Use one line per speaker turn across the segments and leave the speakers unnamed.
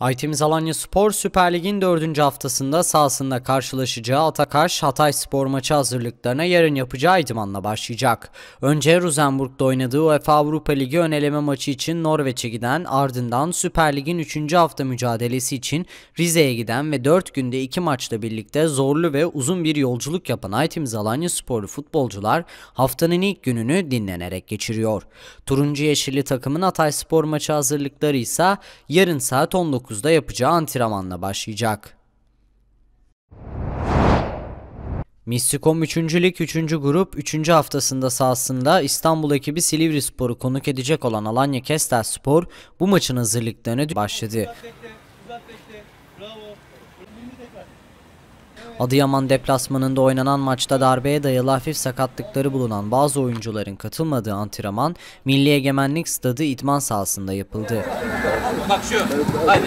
Aytemiz Alanya Spor Süper Lig'in 4. haftasında sahasında karşılaşacağı Atakaş Hatay Spor maçı hazırlıklarına yarın yapacağı idmanla başlayacak. Önce Rosenburg'da oynadığı UEFA Avrupa Ligi öneleme maçı için Norveç'e giden ardından Süper Lig'in 3. hafta mücadelesi için Rize'ye giden ve 4 günde 2 maçla birlikte zorlu ve uzun bir yolculuk yapan Aytemiz Alanya Sporlu futbolcular haftanın ilk gününü dinlenerek geçiriyor. Turuncu Yeşilli takımın Hatay Spor maçı hazırlıkları ise yarın saat 19 9'da yapacağı antrenmanla başlayacak. Mistikom 3. Lig 3. Grup 3. haftasında sahasında İstanbul ekibi Silivri Spor'u konuk edecek olan Alanya Kestel Spor bu maçın hazırlıklarına başladı. Uzat bekle, uzat bekle. Bravo. Adıyaman deplasmanında oynanan maçta darbeye dayalı hafif sakatlıkları bulunan bazı oyuncuların katılmadığı antrenman Milli Egemenlik Stadı idman sahasında yapıldı. Bak şu. Haydi.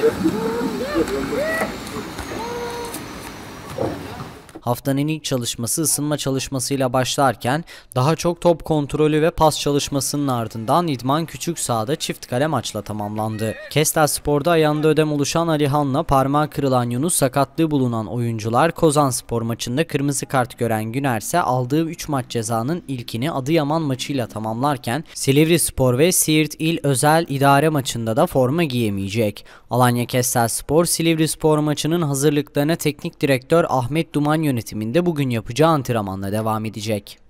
Haftanın ilk çalışması ısınma çalışmasıyla başlarken daha çok top kontrolü ve pas çalışmasının ardından idman küçük sahada çift kale maçla tamamlandı. Kestel Spor'da ayağında ödem oluşan Alihan'la parmağı kırılan Yunus sakatlığı bulunan oyuncular Kozan Spor maçında kırmızı kart gören Güner ise aldığı 3 maç cezanın ilkini Adıyaman maçıyla tamamlarken Silivri Spor ve Siirt İl Özel İdare maçında da forma giyemeyecek. Alanya Kestel Spor Silivri Spor maçının hazırlıklarına teknik direktör Ahmet Duman yönetti yönetiminde bugün yapacağı antrenmanla devam edecek.